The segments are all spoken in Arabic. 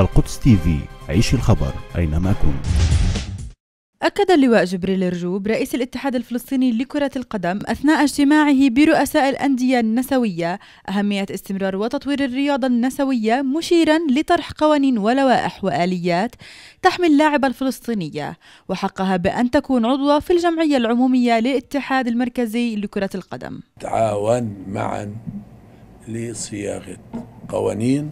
القدس تي في عيش الخبر أينما كنت أكد اللواء جبريل رجوب رئيس الاتحاد الفلسطيني لكرة القدم أثناء اجتماعه برؤساء الأندية النسوية أهمية استمرار وتطوير الرياضة النسوية مشيرا لطرح قوانين ولوائح وآليات تحمي اللاعبة الفلسطينية وحقها بأن تكون عضوة في الجمعية العمومية للاتحاد المركزي لكرة القدم تعاون معا لصياغة قوانين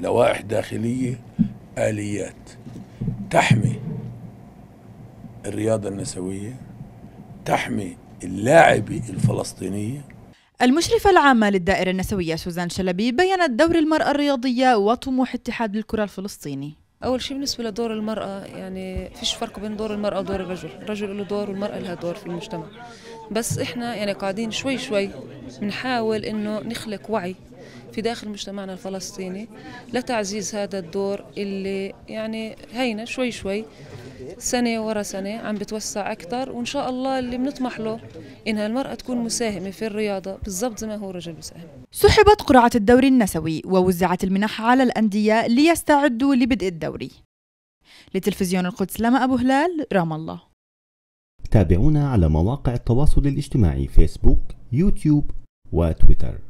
لوائح داخلية آليات تحمي الرياضة النسوية تحمي اللاعبة الفلسطينية المشرفة العامة للدائرة النسوية سوزان شلبي بيّنت دور المرأة الرياضية وطموح اتحاد الكرة الفلسطيني أول شيء بالنسبة لدور المرأة يعني فيش فرق بين دور المرأة ودور الرجل الرجل له دور والمرأة لها دور في المجتمع بس إحنا يعني قاعدين شوي شوي بنحاول إنه نخلق وعي في داخل مجتمعنا الفلسطيني لتعزيز هذا الدور اللي يعني هينا شوي شوي سنة ورا سنة عم بتوسع أكثر وإن شاء الله اللي بنطمح له إنها المرأة تكون مساهمة في الرياضة بالضبط زي ما هو رجل مساهم سحبت قرعة الدوري النسوي ووزعت المنح على الأندية ليستعدوا لبدء الدوري لتلفزيون القدس لما أبو هلال رام الله تابعونا على مواقع التواصل الاجتماعي فيسبوك يوتيوب وتويتر